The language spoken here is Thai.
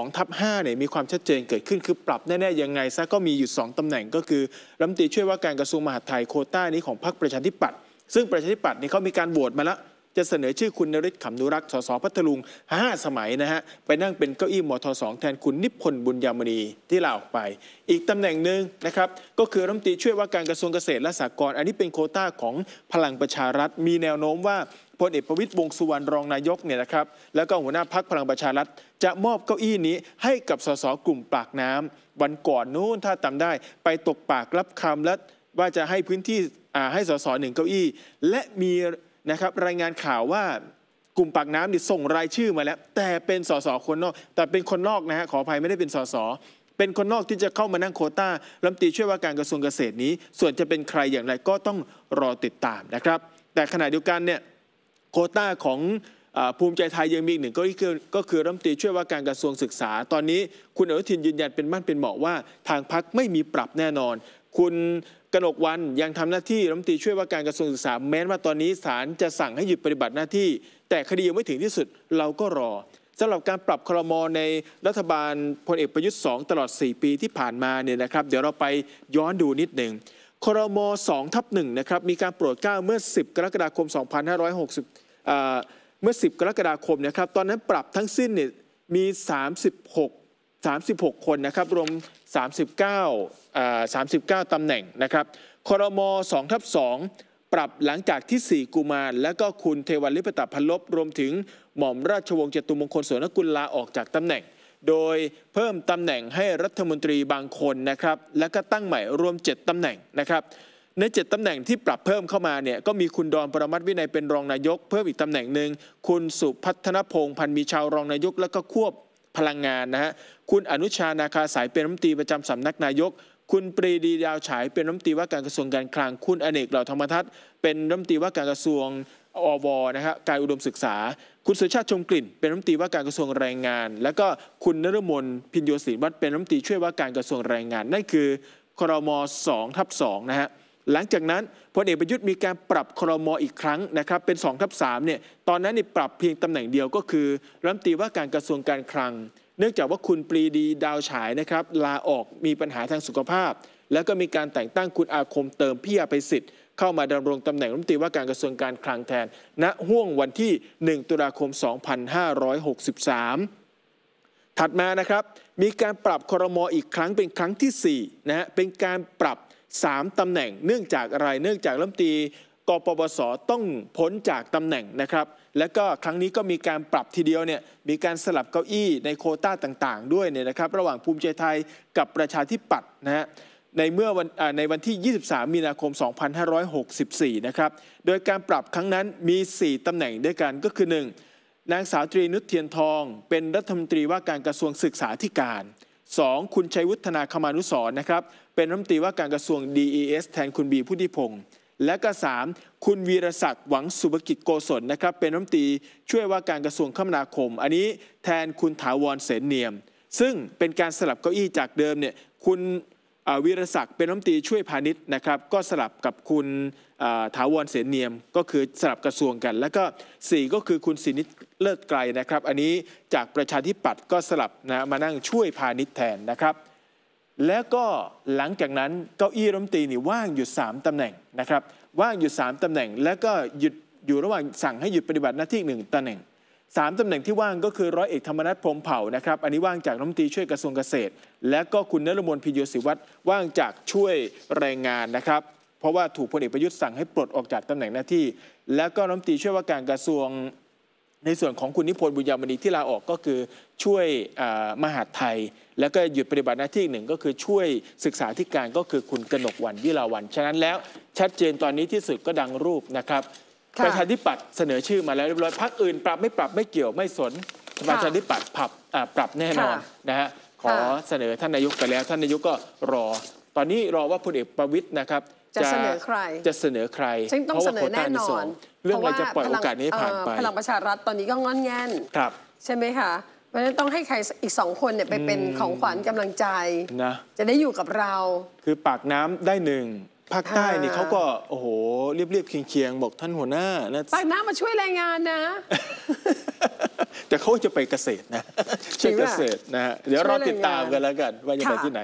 2ทับ5เนี่ยมีความชัดเจนเกิดขึ้น คือปรับแน่ ๆ ยังไงซะก็มีอยู่2ตำแหน่ง ก็คือรัฐมนตรีช่วยว่าการกระทรวงมหาดไทยโคต้านี้ของพรรคประชาธิปัตย์ซึ่งประชาธิปัตย์นี่เขามีการโหวตมาแล้วจะเสนอชื่อคุณนริศขำนุรักษ์สสพัทลุง5สมัยนะฮะไปนั่งเป็นเก้าอี้มทสองแทนคุณนิพนธ์บุญยามณีที่ลาออกไป อีกตำแหน่งหนึ่งนะครับ ก็คือรัฐมนตรีช่วยว่าการกระทรวงเกษตรและสหกรณ์อันนี้เป็นโคต้าของพลังประชารัฐ มีแนวโน้มว่าพลเอกประวิตยวงสุวรรณรองนายกเนี่ยนะครับ แล้วก็หัวหน้าพักพลังประชารัฐ จะมอบเก้าอี้นี้ให้กับสสกลุ่มปากน้ำ วันก่อนนู้นถ้าจาได้ ไปตกปากรับคำและว่าจะให้พื้นที่ให้สสหนึ่งเก้าอี้และมีนะครับรายงานข่าวว่ากลุ่มปากน้ำนี่ส่งรายชื่อมาแล้ว แต่เป็นสสคนนอกแต่เป็นคนนอกนะฮะขออภัยไม่ได้เป็นสสเป็นคนนอกที่จะเข้ามานั่งโคต้าลำตีช่วยว่าการกระทรวงเกษตรนี้ ส่วนจะเป็นใครอย่างไรก็ต้องรอติดตามนะครับแต่ขณะเดียวกันเนี่ยโคต้าของภูมิใจไทยยังมีอีกหนึ่งก็คือก็คือรัฐมนตรีช่วยว่าการกระทรวงศึกษา ตอนนี้คุณอนุทินยืนยันเป็นมั่นเป็นเหมาะว่า ทางพักไม่มีปรับแน่นอนคุณกนกวันยังทำหน้าที่รัฐมนตรีช่วยว่าการกระทรวงศึกษาแม้ว่าตอนนี้ศาลจะสั่งให้หยุดปฏิบัติหน้าที่ แต่คดียังไม่ถึงที่สุดเราก็รอสำหรับการปรับครมอในรัฐบาลพลเอกประยุทธ์ 2 ตลอด 4 ปีที่ผ่านมาเนี่ยนะครับ เดี๋ยวเราไปย้อนดูนิดหนึ่งครม2ทับ1นะครับมีการโปรดเก้าเมื่อ 10 กรกฎาคม2560เมื่อ10กรกฎาคมนะครับตอนนั้นปรับทั้งสิ้นเนี่ยมี 36 36 คนนะครับรวม 39อ่า39ตำแหน่งนะครับคอรมอ2ทับ2ปรับหลังจากที่ 4กุมารและก็คุณเทวันลิปตะพันลบรวมถึงหม่อมราชวงศ์จตุมงคลโสนกุลลาออกจากตำแหน่ง โดยเพิ่มตำแหน่งให้รัฐมนตรีบางคนนะครับและก็ตั้งใหม่รวม7ตำแหน่งนะครับในเจ็ดตำแหน่งที่ปรับเพิ่มเข้ามาเนี่ยก็มีคุณดอนประมัติวินัยเป็นรองนายกเพิ่มอีกตำแหน่งหนึ่งคุณสุพัฒนพงศ์พันมีชาวรองนายกและก็ควบพลังงานนะฮะ คุณอนุชานาคาสายเป็นรัฐมนตรีประจำสำนักนายก คุณปรีดีดาวฉายเป็นรัฐมนตรีว่าการกระทรวงการคลัง คุณอเนกเหล่าธรรมทัศน์เป็นรัฐมนตรีว่าการกระทรวงอวนะฮะ การอุดมศึกษา คุณสุชาติชมกลิ่น เป็นรัฐมนตรีว่าการกระทรวงแรงงาน แล้วก็คุณนรมนพินโยศิลวัฒน์เป็นรัฐมนตรีช่วยว่าการกระทรวงแรงงาน นั่นคือครม2ทับ2นะฮะหลังจากนั้นพลเอกประยุทธ์มีการปรับครมออีกครั้งนะครับเป็น2ทับสเนี่ยตอนนั้นนี่ปรับเพียงตำแหน่งเดียวก็คือรัฐมนตรีว่าการกระทรวงการคลัง เนื่องจากว่าคุณปรีดีดาวฉายนะครับลาออกมีปัญหาทางสุขภาพ แล้วก็มีการแต่งตั้งคุณอาคมเติมพิยาไปสิทธิ์เข้ามาดำรงตำแหน่งรัฐมนตรีว่าการกระทรวงการคลังแทน ณห่วงวันที่ 1 ตุลาคม 2563 ถัดมานะครับมีการปรับคอรมออีกครั้งเป็นครั้งที่4นะฮะเป็นการปรับ3ตำแหน่งเนื่องจากอะไรเนื่องจากลัมตีกปปสต้องพ้นจากตำแหน่งนะครับและก็ครั้งนี้ก็มีการปรับทีเดียวเนี่ยมีการสลับเก้าอี้ในโคต้าต่างๆ ด้วยเนี่ยนะครับ ระหว่างภูมิใจไทยกับประชาธิปัตย์นะฮะในเมื่อวันในวันที่ 23มีนาคม2564นะครับโดยการปรับครั้งนั้นมี 4ตำแหน่งด้วยกันก็คือ 1. นางสาวตรีนุชเทียนทอง เป็นรัฐมนตรีว่าการกระทรวงศึกษาธิการ 2. คุณชัยวุฒนาคมานุสรนะครับ เป็นรัฐมนตรีว่าการกระทรวง DES แทนคุณบีพุทธิพงศ์และก็ 3. คุณวีรศักดิ์หวังสุภกิจโกศลนะครับเป็นรัฐมนตรีช่วยว่าการกระทรวงคมนาคม อันนี้แทนคุณถาวรเสนเนียม ซึ่งเป็นการสลับเก้าอี้จากเดิมเนี่ยคุณวีรศักดิ์เป็นรัฐมนตรีช่วยพาณิชย์นะครับ ก็สลับกับคุณถาวรเสนเนียมก็คือสลับกระทรวงกัน แล้วก็4ก็คือคุณสินิตเลิศไกลนะครับ อันนี้จากประชาธิปัตย์ก็สลับนะมานั่งช่วยพาณิชย์แทนนะครับ แล้วก็หลังจากนั้นเก้าอี้รัฐมนตรีนี่ว่างอยู่3ตำแหน่งนะครับ ว่างอยู่3ตำแหน่งแล้วก็หยุดอยู่ระหว่างสั่งให้หยุดปฏิบัติหน้าที่1ตำแหน่งสามตำแหน่งที่ว่างก็คือร้อยเอกธรรมนัฐพรมเผ่านะครับอันนี้ว่างจากรัฐมนตรีช่วยกระทรวงเกษตร และก็คุณนรมนพิโยศิวัตรว่างจากช่วยแรงงานนะครับเพราะว่าถูกพลเอกประยุทธ์สั่งให้ปลดออกจากตำแหน่งหน้าที่ แล้วก็น้ำมตีช่วยว่าการกระทรวงในส่วนของคุณนิพนธ์บุญยามณีที่ลาออกก็คือช่วยมหาดไทย แล้วก็หยุดปฏิบัติหน้าที่หนึ่งก็คือช่วยศึกษาธิการก็คือคุณกนกวันยิราวันฉะนั้นแล้วชัดเจนตอนนี้ที่สุดก็ดังรูปนะครับประชาธิปัตย์เสนอชื่อมาแล้วเรียบร้อยพรรคอื่น ปรับไม่ปรับไม่เกี่ยวไม่สนประชาธิปัตย์ปรับปรับแน่นอนนะฮะขอเสนอท่านนายกไปแล้ว ท่านนายกก็รอ ตอนนี้รอว่าพลเอกประวิตยนะครับจะเสนอใคร จะเสนอใครซึ่งต้องเสนอแน่นอนเรื่องอะไรจะปล่อยโอกาสนี้ผ่านไปพลังประชารัฐตอนนี้ก็งอนแงนครับ ใช่ไหมคะเพราะฉะนั้นต้องให้ใครอีกสองคนเนี่ยไปเป็นของขวัญกำลังใจนะจะได้อยู่กับเรา คือปากน้ำได้หนึ่งภาคใต้นี่เขาก็โอ้โหเรียบเรียบเคียงเคียงบอกท่านหัวหน้านะปากน้ำมาช่วยแรงงานนะ แต่เขาจะไปเกษตรนะช่วยเกษตรนะฮะเดี๋ยวรอติดตามกันแล้วกัน ว่าจะไปที่ไหน